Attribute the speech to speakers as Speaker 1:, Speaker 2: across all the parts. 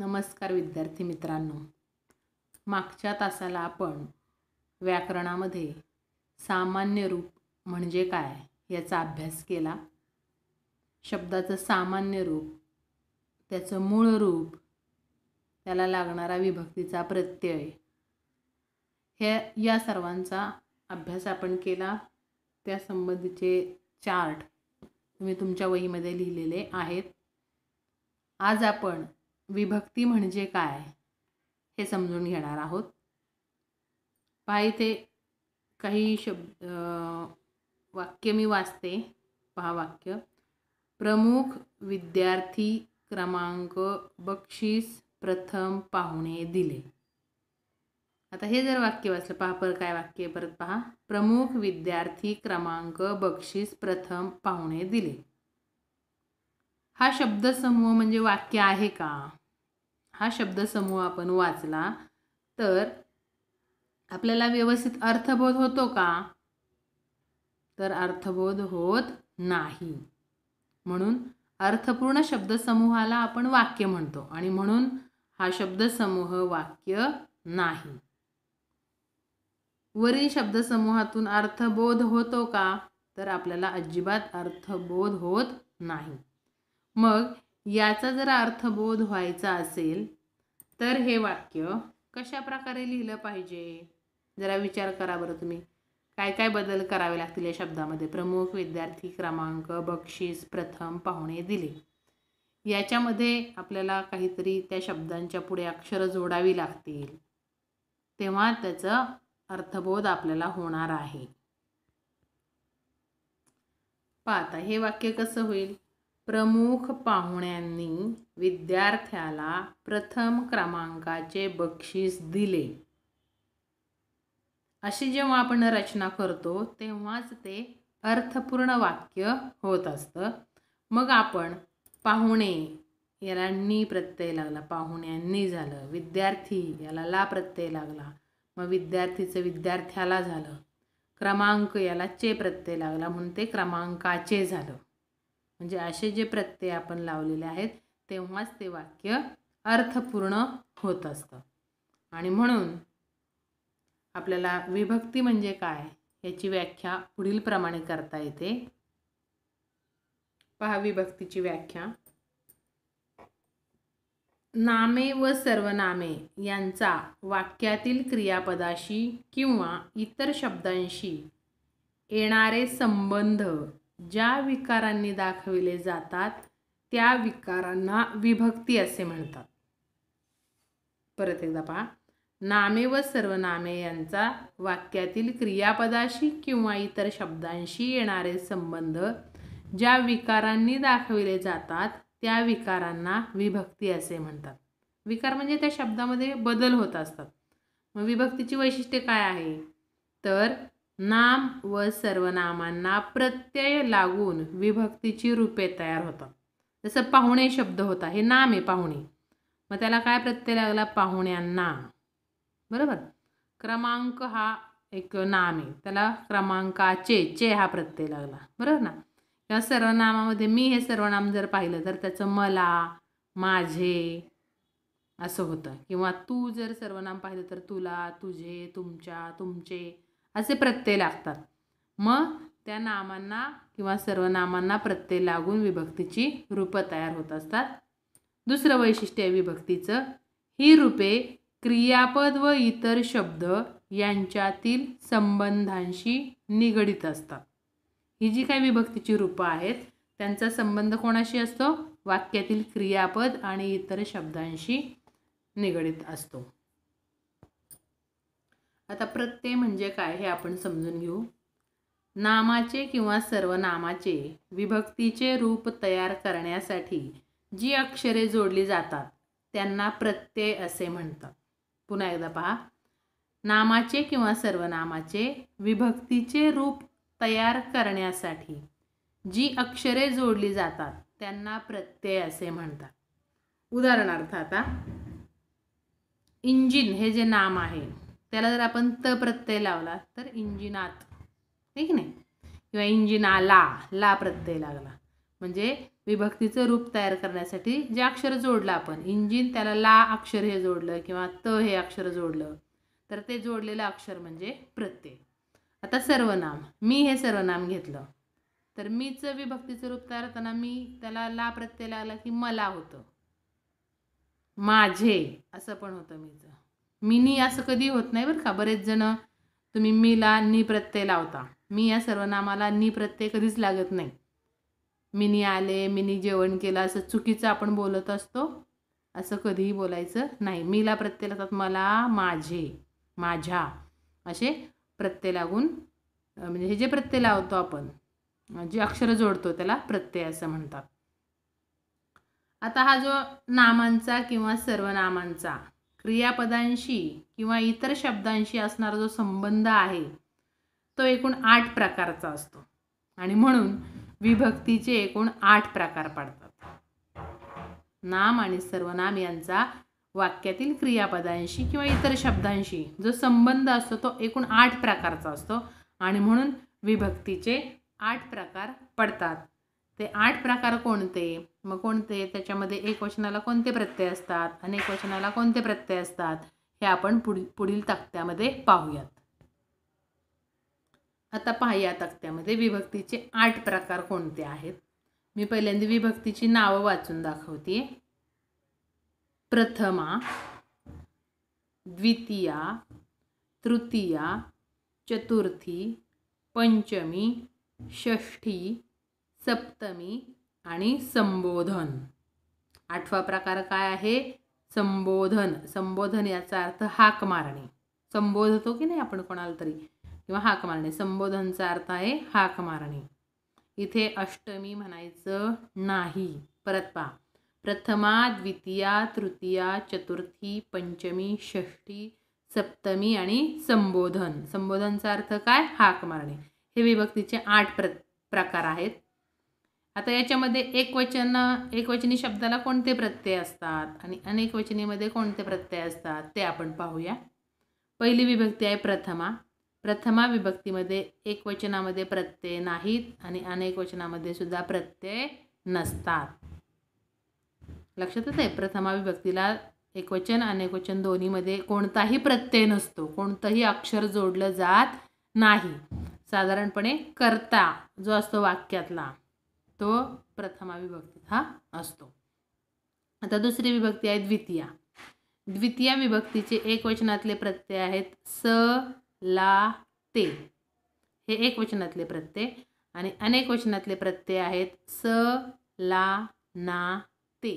Speaker 1: नमस्कार विद्यार्थी मित्रांनो मागच्या तासाला आपण व्याकरणामध्ये सामान्य रूप म्हणजे काय याचा अभ्यास केला शब्दाचं सामान्य रूप त्याचं मूळ रूप त्याला लागणारा विभक्तीचा प्रत्यय हे या सर्वांचा अभ्यास आपण केला त्यासंबंधीचे चार्ट तुम्ही तुमच्या वहीमध्ये लिहिलेले आहेत आज आपण विभक्ती म्हणजे काय हे समजून घेणार आहोत पहा इथे काही शब्द वाक्य मी वाचते पहा वाक्य प्रमुख विद्यार्थी क्रमांक बक्षीस प्रथम पाहुणे दिले आता हे जर वाक्य वाचलं पहा पर काय वाक्य परत पहा प्रमुख विद्यार्थी क्रमांक बक्षीस प्रथम पाहुणे दिले हा शब्दसमूह म्हणजे वाक्य आहे का हा शब्द समूह आपण वाचला तर आपल्याला व्यवस्थित अर्थबोध होतो का तर अर्थबोध होत नाही म्हणून अर्थपूर्ण शब्दसमूहाला आपण वाक्य म्हणतो आणि म्हणून हा शब्द समूह वाक्य नाही वरील शब्दसमूहातून अर्थबोध होतो का तर आपल्याला अजिबात अर्थबोध होत नाही मग याचा जर अर्थबोध व्हायचा असेल तर हे वाक्य कशा प्रकारे लिहिलं पाहिजे जरा विचार करा बरं तुम्ही काय काय बदल करावे लागतील या शब्दामध्ये प्रमुख विद्यार्थी क्रमांक बक्षीस प्रथम पाहुणे दिले याच्यामध्ये आपल्याला काहीतरी त्या शब्दांच्या पुढे अक्षरं जोडावी लागतील तेव्हा त्याचा अर्थबोध आपल्याला होणार आहे पाहता हे वाक्य कसं होईल प्रमुख पाहुण्यांनी विद्यार्थ्याला प्रथम क्रमांकाचे बक्षीस दिले अशी जेव्हा आपण रचना करतो तेव्हाच ते अर्थपूर्ण वाक्य होत असतं मग आपण पाहुणे याला नी प्रत्यय लागला पाहुण्यांनी झालं विद्यार्थी याला ला प्रत्यय लागला मग विद्यार्थीचं विद्यार्थ्याला झालं क्रमांक याला चे प्रत्यय लागला म्हणून ते क्रमांकाचे झालं म्हणजे असे जे प्रत्यय आपण लावलेले आहेत तेव्हाच ते वाक्य अर्थपूर्ण होत असतं आणि म्हणून आपल्याला विभक्ती म्हणजे काय याची व्याख्या पुढील प्रमाणे करता येते पहा विभक्तीची व्याख्या नामे व सर्वनामे यांचा वाक्यातील क्रियापदाशी किंवा इतर शब्दांशी येणारे संबंध ज्या विकारांनी दाखविले जातात त्या विकारांना विभक्ती असे म्हणतात परत एकदा पहा नामे व सर्वनामे यांचा वाक्यातील क्रियापदाशी किंवा इतर शब्दांशी येणारे संबंध ज्या विकारांनी दाखविले जातात त्या विकारांना विभक्ती असे म्हणतात विकार म्हणजे त्या शब्दामध्ये बदल होत असतात मग विभक्तीची वैशिष्ट्ये काय आहे तर नाम व सर्वनामांना प्रत्यय लागून विभक्तीची रूपे तयार होतात जसं पाहुणे शब्द होता हे नाम आहे पाहुणे मग त्याला काय प्रत्यय लागला पाहुण्यांना बरोबर क्रमांक हा एक नाम आहे त्याला क्रमांकाचे चे हा प्रत्यय लागला बरोबर ना या सर्वनामामध्ये मी हे सर्वनाम जर पाहिलं तर त्याचं मला माझे असं होतं किंवा तू जर सर्वनाम पाहिलं तर तुला तुझे तुमच्या तुमचे असे प्रत्यय लागतात मग त्या नामांना किंवा सर्व नामांना प्रत्यय लागून विभक्तीची रूपं तयार होत असतात दुसरं वैशिष्ट्य आहे विभक्तीचं ही रूपे क्रियापद व इतर शब्द यांच्यातील संबंधांशी निगडित असतात ही जी काही विभक्तीची रूपं आहेत त्यांचा संबंध कोणाशी असतो वाक्यातील क्रियापद आणि इतर शब्दांशी निगडित असतो आता प्रत्यय म्हणजे काय हे आपण समजून घेऊ नामाचे किंवा सर्वनामाचे विभक्तीचे रूप तयार करण्यासाठी जी अक्षरे जोडली जातात त्यांना प्रत्यय असे म्हणतात पुन्हा एकदा पहा नामाचे किंवा सर्वनामाचे विभक्तीचे रूप तयार करण्यासाठी जी अक्षरे जोडली जातात त्यांना प्रत्यय असे म्हणतात उदाहरणार्थ आता इंजिन हे जे नाम आहे त्याला जर आपण त प्रत्यय लावला तर इंजिनात ठीक नाही किंवा इंजिनाला ला प्रत्यय लागला म्हणजे विभक्तीचं रूप तयार करण्यासाठी जे अक्षर जोडलं आपण इंजिन त्याला ला अक्षर हे जोडलं किंवा त हे अक्षर जोडलं तर ते जोडलेलं अक्षर म्हणजे प्रत्यय आता सर्वनाम मी हे सर्वनाम घेतलं तर मीचं विभक्तीचं रूप तयार करताना मी त्याला ला प्रत्यय लागला की मला होतं माझे असं पण होतं मीचं मिनी असं कधी होत नाही बरं का बरेच जण तुम्ही मीला नी प्रत्यय लावता मी या सर्वनामाला नी प्रत्यय कधीच लागत नाही मिनी आले मिनी जेवण केलं असं चुकीचं आपण बोलत असतो असं कधीही बोलायचं नाही मीला प्रत्यय लावतात मला माझे माझ्या असे प्रत्यय लागून म्हणजे हे जे प्रत्यय लावतो आपण जे अक्षर जोडतो त्याला प्रत्यय असं म्हणतात आता हा जो नामांचा किंवा सर्वनामांचा क्रियापदांशी किंवा इतर शब्दांशी असणारा जो संबंध आहे तो एकूण आठ प्रकारचा असतो आणि म्हणून विभक्तीचे एकूण आठ प्रकार पडतात नाम आणि सर्वनाम यांचा वाक्यातील क्रियापदांशी किंवा इतर शब्दांशी जो संबंध असतो तो एकूण आठ प्रकारचा असतो आणि म्हणून विभक्तीचे आठ प्रकार पडतात ते आठ प्रकार कोणते मग कोणते त्याच्यामध्ये एक वचनाला कोणते प्रत्यय असतात अनेक वचनाला कोणते प्रत्यय असतात हे आपण पुढील पुढील तक्त्यामध्ये पाहूयात आता पाहूया तक्त्यामध्ये विभक्तीचे आठ प्रकार कोणते आहेत मी पहिल्यांदा विभक्तीची नावं वाचून दाखवते प्रथमा द्वितीया तृतीया चतुर्थी पंचमी षष्ठी सप्तमी आणि संबोधन आठवा प्रकार काय आहे संबोधन संबोधन याचा अर्थ हाक मारणे संबोधतो की नाही आपण कोणाला तरी किंवा हाक मारणे संबोधनचा अर्थ आहे हाक मारणे इथे अष्टमी म्हणायचं नाही परत पा प्रथमा द्वितीया तृतीया चतुर्थी पंचमी षष्ठी सप्तमी आणि संबोधन संबोधनचा अर्थ काय हाक मारणे हे विभक्तीचे आठ प्र प्रकार आहेत आता याच्यामध्ये एकवचन एकवचनी शब्दाला कोणते प्रत्यय असतात आणि अनेकवचनीमध्ये कोणते प्रत्यय असतात ते आपण पाहूया पहिली विभक्ती आहे प्रथमा प्रथमा विभक्तीमध्ये एकवचनामध्ये प्रत्यय नाहीत आणि अनेकवचनामध्ये सुद्धा प्रत्यय नसतात लक्षातच आहे प्रथमा विभक्तीला एकवचन अनेकवचन दोन्हीमध्ये कोणताही प्रत्यय नसतो कोणतंही अक्षर जोडलं जात नाही साधारणपणे करता जो असतो वाक्यातला तो प्रथमा विभक्ती हा असतो आता दुसरी विभक्ती आहे द्वितीया द्वितीया विभक्तीचे एकवचनातले प्रत्यय आहेत स ला ते हे एक वचनातले प्रत्यय आणि अनेक वचनातले प्रत्यय आहेत स ला ना ते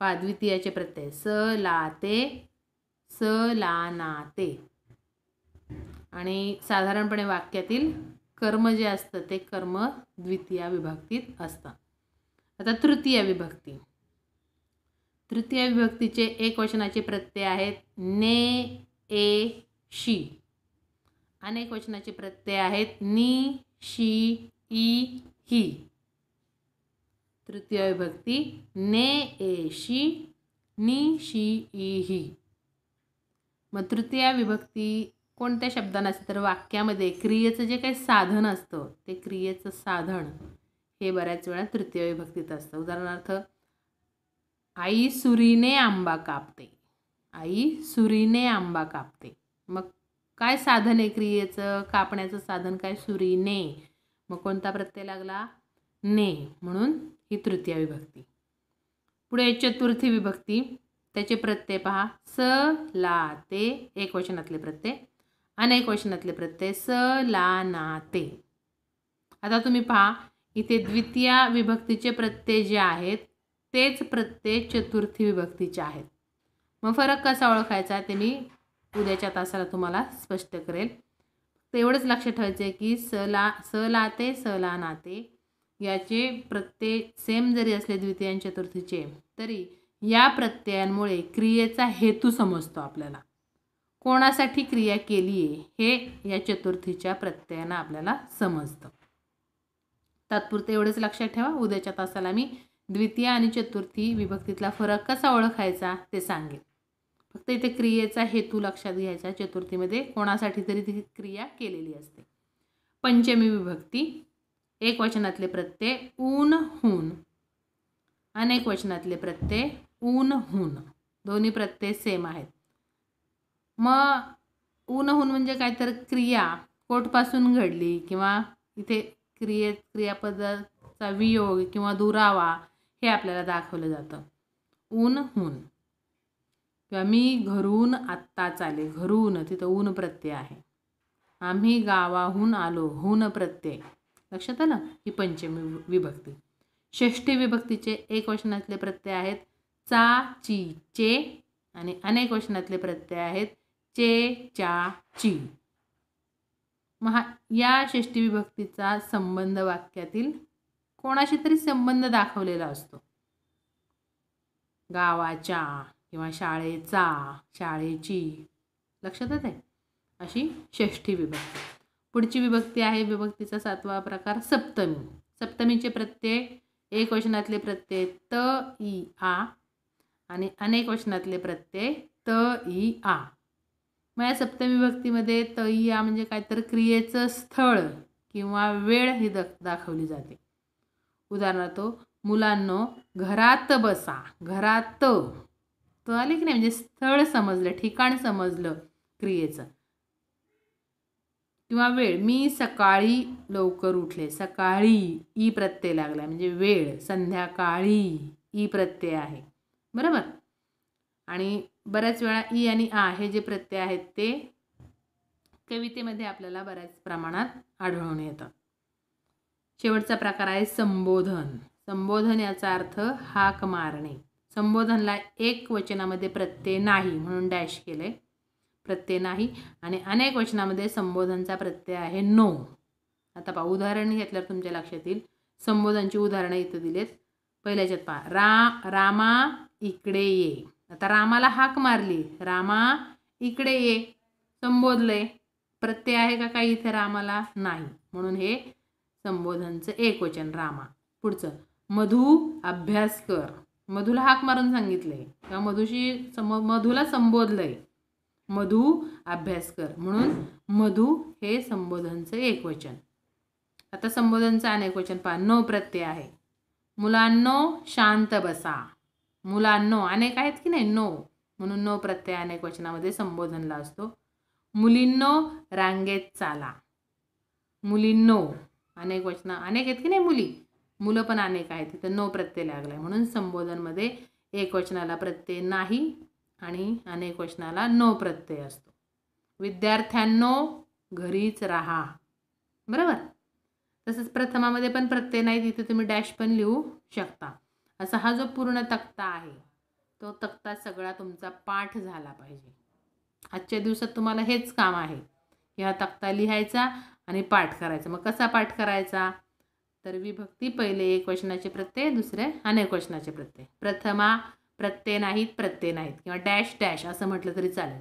Speaker 1: पा द्वितीयाचे प्रत्यय स ला ते स ला ना ते आणि साधारणपणे वाक्यातील कर्म जे असतं ते कर्म द्वितीय विभक्तीत असतं आता तृतीय विभक्ती तृतीय विभक्तीचे एक वचनाचे प्रत्यय आहेत ने ए शी अनेक वचनाचे प्रत्यय आहेत नी शी ई ही तृतीय विभक्ती ने ए शी नी शी ई ही मग तृतीय विभक्ती कोणत्या शब्दानं असेल तर वाक्यामध्ये क्रियेचं जे काही साधन असतं ते क्रियेचं साधन हे बऱ्याच वेळा तृतीय विभक्तीत असतं उदाहरणार्थ आई सुरीने आंबा कापते आई सुरीने आंबा कापते मग काय साधन आहे क्रियेचं कापण्याचं साधन काय सुरीने मग कोणता प्रत्यय लागला ने म्हणून ही तृतीय विभक्ती पुढे चतुर्थी विभक्ती त्याचे प्रत्यय पहा स ला ते एकवचनातले प्रत्यय अनेक वचनातले प्रत्यय स ला ना ते आता तुम्ही पहा इथे द्वितीय विभक्तीचे प्रत्यय जे आहेत तेच प्रत्यय चतुर्थी विभक्तीचे आहेत मग फरक कसा ओळखायचा ते मी उद्याच्या तासाला तुम्हाला स्पष्ट करेल तेवढंच एवढंच लक्षात ठेवायचं आहे की स ला स ते स ला नाते याचे प्रत्यय सेम जरी असले द्वितीय आणि चतुर्थीचे तरी या प्रत्ययांमुळे क्रियेचा हेतू समजतो आपल्याला कोणासाठी क्रिया केली आहे हे या चतुर्थीच्या प्रत्ययानं आपल्याला समजतं तात्पुरते एवढंच लक्षात ठेवा उद्याच्या तासाला मी द्वितीय आणि चतुर्थी विभक्तीतला फरक कसा ओळखायचा ते सांगेल फक्त इथे क्रियेचा हेतू लक्षात घ्यायचा चतुर्थीमध्ये कोणासाठी तरी ती क्रिया केलेली असते पंचमी विभक्ती एक वचनातले प्रत्यय ऊन हून अनेक वचनातले प्रत्यय ऊन हून दोन्ही प्रत्यय सेम आहेत मग ऊनहून म्हणजे काय तर क्रिया कोटपासून घडली किंवा इथे क्रिये क्रियापदाचा वियोग किंवा दुरावा हे आपल्याला दाखवलं जातं ऊनहून किंवा मी घरून आत्ताच आले घरून तिथं ऊन प्रत्यय आहे आम्ही गावाहून आलो हून प्रत्यय लक्षात आलं ही पंचमी विभक्ती षष्ठी विभक्तीचे एक वचनातले प्रत्यय आहेत चा ची चे आणि अनेक वचनातले प्रत्यय आहेत चे चा ची महा या षष्टी विभक्तीचा संबंध वाक्यातील कोणाशी तरी संबंध दाखवलेला असतो गावाच्या किंवा शाळेचा शाळेची लक्षातच आहे अशी षष्ठी विभक्ती पुढची विभक्ती आहे विभक्तीचा सातवा प्रकार सप्तमी सप्तमीचे प्रत्यय एक वचनातले प्रत्यय त ई आ आणि अनेक वचनातले प्रत्यय त ई आ मग या सप्तमी भक्तीमध्ये तय्या म्हणजे तर क्रियेचं स्थळ किंवा वेळ ही द दाखवली जाते उदाहरणार्थ मुलांनो घरात बसा घरात तो आले की नाही म्हणजे स्थळ समजलं ठिकाण समजलं क्रियेचं किंवा वेळ मी सकाळी लवकर उठले सकाळी ई प्रत्यय लागला म्हणजे वेळ संध्याकाळी ई प्रत्यय आहे बरोबर आणि बऱ्याच वेळा ई आणि आ हे जे प्रत्यय आहेत ते कवितेमध्ये आपल्याला बऱ्याच प्रमाणात आढळून येतात शेवटचा प्रकार आहे संबोधन संबोधन याचा अर्थ हाक मारणे संबोधनला एक वचनामध्ये प्रत्यय नाही म्हणून डॅश केले प्रत्यय नाही आणि अनेक वचनामध्ये संबोधनचा प्रत्यय आहे नो आता पा उदाहरण घेतल्यावर तुमच्या लक्षात येईल संबोधनची उदाहरणं इथं दिलेत पहिल्याच्यात पहा रा रामा इकडे ये आता रामाला हाक मारली रामा इकडे ये संबोधले प्रत्यय आहे का काही इथे रामाला नाही म्हणून हे संबोधनचं एक वचन रामा पुढचं मधू अभ्यास कर मधूला हाक मारून सांगितलंय किंवा मधुशी सम मधूला संबोधलंय मधू अभ्यास कर म्हणून मधू हे संबोधनचं एक वचन आता संबोधनचं अनेक वचन पहा नो प्रत्यय आहे मुलांनो शांत बसा मुलांनो अनेक आहेत की नाही नो म्हणून नो प्रत्यय अनेक वचनामध्ये संबोधनला असतो मुलींनो रांगेत चाला मुलींनो अनेक वचना अनेक आहेत की नाही मुली मुलं पण अनेक आहेत तिथं नो प्रत्यय लागला म्हणून संबोधनमध्ये एक वचनाला प्रत्यय नाही आणि अनेक वचनाला नो प्रत्यय असतो विद्यार्थ्यांनो घरीच राहा बरोबर तसंच प्रथमामध्ये पण प्रत्यय नाही तिथे तुम्ही डॅश पण लिहू शकता असा हा जो पूर्ण तक्ता आहे तो तक्ता सगळा तुमचा पाठ झाला पाहिजे आजच्या दिवसात तुम्हाला हेच काम आहे की हा तक्ता लिहायचा आणि पाठ करायचा मग कसा पाठ करायचा तर विभक्ती पहिले एक वचनाचे प्रत्यय दुसरे अनेक वचनाचे प्रत्यय प्रथमा प्रत्यय नाहीत प्रत्यय नाहीत किंवा डॅश डॅश असं म्हटलं तरी चालेल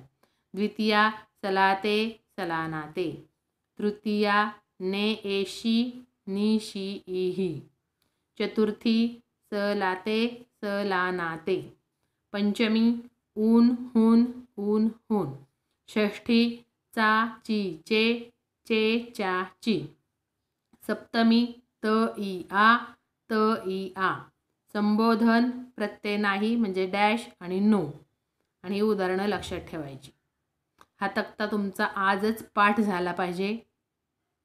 Speaker 1: द्वितीया सलाते सलानाते तृतीया ने एशी निशी ही चतुर्थी स लाते स ला नाते पंचमी ऊन हून ऊन हून षष्ठी चा ची चे चे चा ची सप्तमी त ई आ त ई आ संबोधन प्रत्यय नाही म्हणजे डॅश आणि नो आणि ही उदाहरणं लक्षात ठेवायची हा तक्ता तुमचा आजच पाठ झाला पाहिजे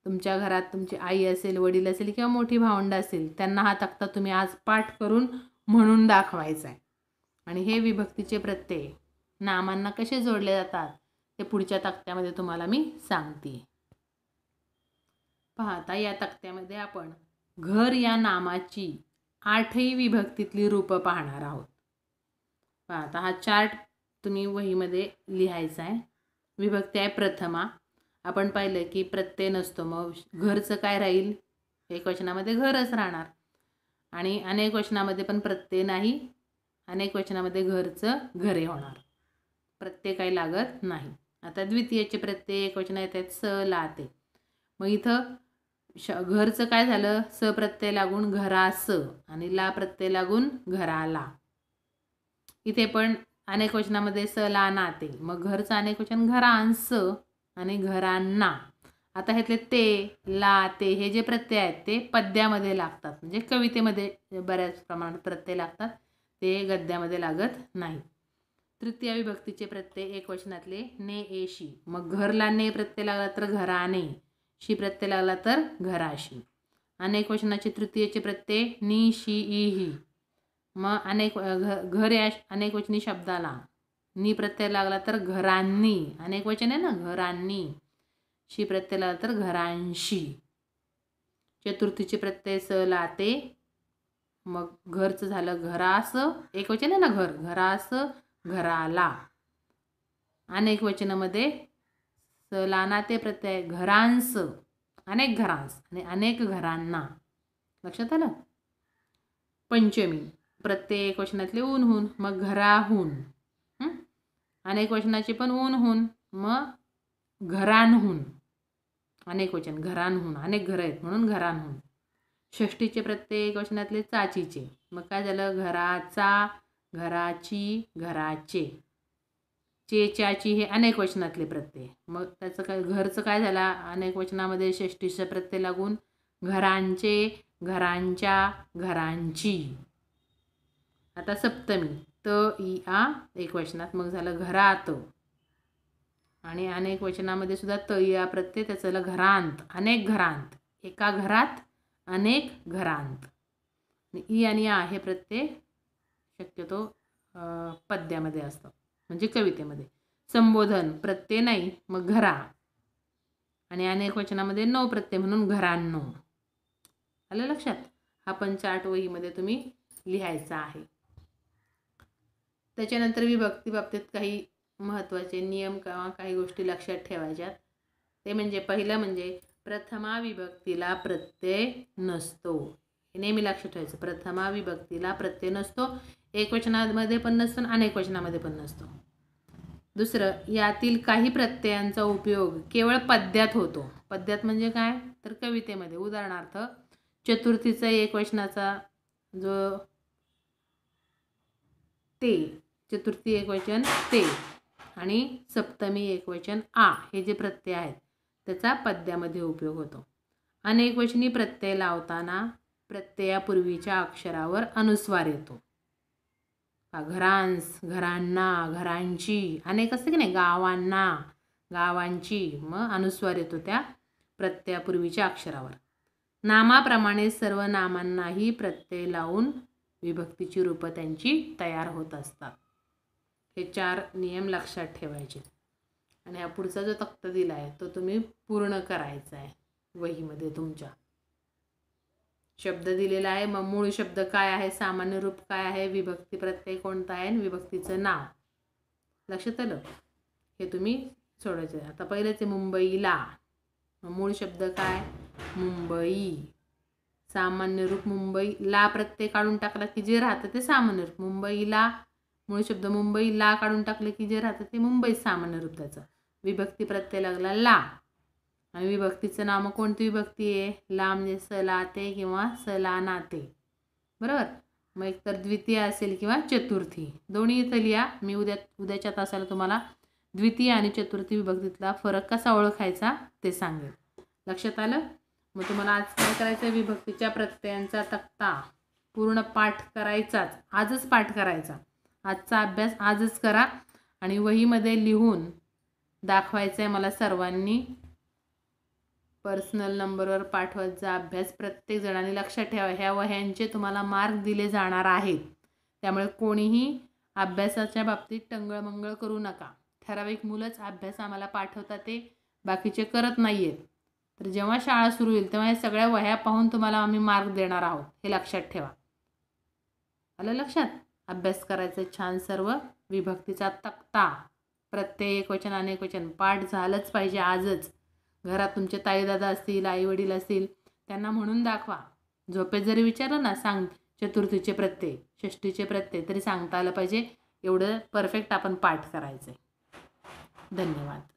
Speaker 1: तुमच्या घरात तुमची आई असेल वडील असेल किंवा मोठी भावंड असेल त्यांना हा तक्ता तुम्ही आज पाठ करून म्हणून दाखवायचा आहे आणि हे विभक्तीचे प्रत्यय नामांना कसे जोडले जातात ते पुढच्या तक्त्यामध्ये तुम्हाला मी सांगते पाहता या तक्त्यामध्ये आपण घर या नामाची आठही विभक्तीतली रूपं पाहणार आहोत पाहता हा चार्ट तुम्ही वहीमध्ये लिहायचा आहे विभक्ती आहे प्रथमा आपण पाहिलं की प्रत्यय नसतो मग घरचं काय राहील एक वचनामध्ये घरच राहणार आणि अनेक वचनामध्ये पण प्रत्यय नाही अनेक वचनामध्ये घरचं घरे होणार प्रत्यय काही लागत नाही आता द्वितीयचे प्रत्यय एक वचन येतात स ला मग इथं श घरचं काय झालं स प्रत्यय लागून घरास आणि ला प्रत्यय लागून घराला इथे पण अनेक वचनामध्ये स ला नाते मग घरचं अनेक वचन घरांस आणि घरांना आता ह्यातले ते ला ते हे जे प्रत्यय आहेत ते पद्यामध्ये लागतात म्हणजे कवितेमध्ये बऱ्याच प्रमाणात प्रत्यय लागतात ते गद्यामध्ये लागत नाही तृतीय विभक्तीचे प्रत्यय एक वचनातले ने एशी मग घरला ने प्रत्यय लागला तर घराने शी प्रत्यय लागला तर घराशी अनेक वचनाचे तृतीयचे प्रत्यय नि शी ई ही मग अनेक घ घर या अनेक वचनी शब्दाला नी प्रत्यय लागला तर घरांनी अनेक वचन आहे ना घरांनी शी प्रत्यय लागला तर घरांशी चतुर्थीचे प्रत्यय स लाते मग घरचं झालं घरास एक वचन आहे ना घर घरास घराला अनेक वचनामध्ये ते प्रत्यय घरांस अनेक घरांस आणि अनेक घरांना लक्षात आलं पंचमी प्रत्येक वचनातले ऊनहून मग घराहून अनेक वचनाचे पण ऊनहून मग घरांहून अनेक वचन घरांहून अनेक घरं आहेत म्हणून घरांहून षष्टीचे प्रत्येक वचनातले चाचीचे मग काय झालं घराचा घराची घराचे चेचाची हे अनेक वचनातले प्रत्यय मग त्याचं काय घरचं काय झालं अनेक वचनामध्ये षष्टीचं प्रत्यय लागून घरांचे घरांच्या घरांची आता सप्तमी त ई आ एक वचनात मग झालं घरात आणि अनेक वचनामध्ये सुद्धा त ई आ प्रत्यय त्याचं झालं घरांत अनेक घरांत एका घरात अनेक घरांत ई आणि आ हे प्रत्यय शक्यतो पद्यामध्ये असतो म्हणजे कवितेमध्ये संबोधन प्रत्यय नाही मग घरा आणि अनेक वचनामध्ये नऊ प्रत्यय म्हणून घरांनो आलं लक्षात हा पंचाट वहीमध्ये तुम्ही लिहायचा आहे त्याच्यानंतर विभक्ती बाबतीत काही महत्त्वाचे नियम किंवा काही गोष्टी लक्षात ठेवायच्या ते म्हणजे पहिलं म्हणजे प्रथमा विभक्तीला प्रत्यय नसतो हे नेहमी लक्षात ठेवायचं प्रथमा विभक्तीला प्रत्यय नसतो एकवचनामध्ये पण नसतो आणि अनेक वचनामध्ये पण नसतो दुसरं यातील काही प्रत्ययांचा उपयोग केवळ पद्यात होतो पद्यात म्हणजे काय तर कवितेमध्ये उदाहरणार्थ चतुर्थीचा एकवचनाचा जो ते चतुर्थी एकवचन ते आणि सप्तमी एकवचन आ हे जे प्रत्यय आहेत त्याचा पद्यामध्ये उपयोग होतो अनेकवचनी प्रत्यय लावताना प्रत्ययापूर्वीच्या अक्षरावर अनुस्वार येतो घरांस घरांना घरांची अनेक असते की नाही गावांना गावांची मग अनुस्वार येतो त्या प्रत्ययापूर्वीच्या अक्षरावर नामाप्रमाणे सर्व नामांनाही प्रत्यय लावून विभक्तीची रूपं त्यांची तयार होत असतात हे चार नियम लक्षात ठेवायचे आणि हा पुढचा जो तक्ता दिला आहे तो तुम्ही पूर्ण करायचा आहे वहीमध्ये तुमच्या शब्द दिलेला आहे मग मूळ शब्द काय आहे सामान्य रूप काय आहे विभक्ती प्रत्यय कोणता आहे आणि विभक्तीचं नाव लक्षात आलं हे तुम्ही सोडायचे आता पहिलेच आहे मुंबईला मूळ शब्द काय मुंबई सामान्य रूप मुंबई ला प्रत्यय काढून टाकला की जे राहतं ते सामान्य रूप मुंबईला मूळ शब्द मुंबई ला काढून टाकले की जे राहतं ते मुंबई सामान्य रूप त्याचं विभक्ती प्रत्यय लागला ला आणि विभक्तीचं नाम कोणती विभक्ती आहे ला म्हणजे सलाते किंवा सला नाते बरोबर मग एकतर द्वितीय असेल किंवा चतुर्थी दोन्ही इथं लिहा मी उद्या उद्याच्या तासाला तुम्हाला द्वितीय आणि चतुर्थी विभक्तीतला फरक कसा ओळखायचा ते सांगेल लक्षात आलं मग तुम्हाला आज काय करायचं विभक्तीच्या प्रत्ययांचा तक्ता पूर्ण पाठ करायचाच आजच पाठ करायचा आजचा अभ्यास आजच करा आणि वहीमध्ये लिहून दाखवायचं आहे मला सर्वांनी पर्सनल नंबरवर पाठवत जा अभ्यास प्रत्येक जणांनी लक्षात ठेवा ह्या वह्यांचे तुम्हाला मार्क दिले जाणार आहेत त्यामुळे कोणीही अभ्यासाच्या बाबतीत टंगळमंगळ करू नका ठराविक मुलंच अभ्यास आम्हाला पाठवतात ते बाकीचे करत नाही आहेत तर जेव्हा शाळा सुरू होईल तेव्हा या सगळ्या वह्या पाहून तुम्हाला आम्ही मार्क देणार आहोत हे लक्षात ठेवा आलं लक्षात अभ्यास करायचा छान सर्व विभक्तीचा तक्ता प्रत्येक वचन अनेक वचन पाठ झालंच पाहिजे आजच घरात तुमचे ताईदादा असतील आईवडील असतील त्यांना म्हणून दाखवा झोपेत जरी विचारलं ना सांग चतुर्थीचे प्रत्यय षष्टीचे प्रत्यय तरी सांगता आलं पाहिजे एवढं परफेक्ट आपण पाठ करायचं आहे धन्यवाद